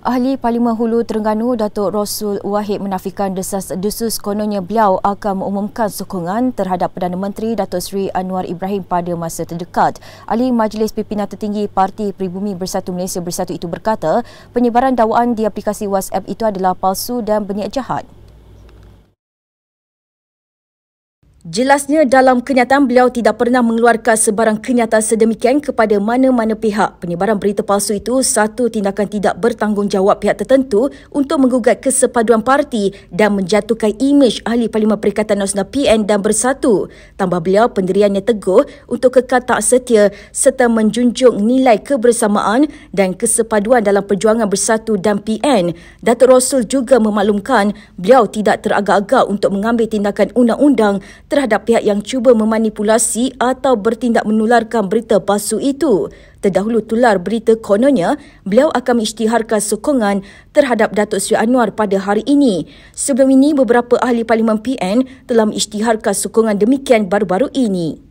Ahli Parlimen Hulu Terengganu Datuk Rosul Wahid menafikan desas-desus kononnya beliau akan mengumumkan sokongan terhadap Perdana Menteri Datuk Seri Anwar Ibrahim pada masa terdekat. Ahli Majlis Pimpinan Tertinggi Parti Peribumi Bersatu Malaysia Bersatu itu berkata, penyebaran dakwaan di aplikasi WhatsApp itu adalah palsu dan berniat jahat. Jelasnya dalam kenyataan beliau tidak pernah mengeluarkan sebarang kenyataan sedemikian kepada mana-mana pihak. Penyebaran berita palsu itu satu tindakan tidak bertanggungjawab pihak tertentu untuk menggugat kesepaduan parti dan menjatuhkan imej Ahli Parlimen Perikatan Nasional PN dan Bersatu. Tambah beliau pendiriannya teguh untuk kekal tak setia serta menjunjung nilai kebersamaan dan kesepaduan dalam perjuangan bersatu dan PN. Datuk Rosul juga memaklumkan beliau tidak teragak-agak untuk mengambil tindakan undang-undang terhadap pihak yang cuba memanipulasi atau bertindak menularkan berita palsu itu. Terdahulu tular berita kononnya, beliau akan mengisytiharkan sokongan terhadap Datuk Sri Anwar pada hari ini. Sebelum ini, beberapa ahli Parlimen PN telah mengisytiharkan sokongan demikian baru-baru ini.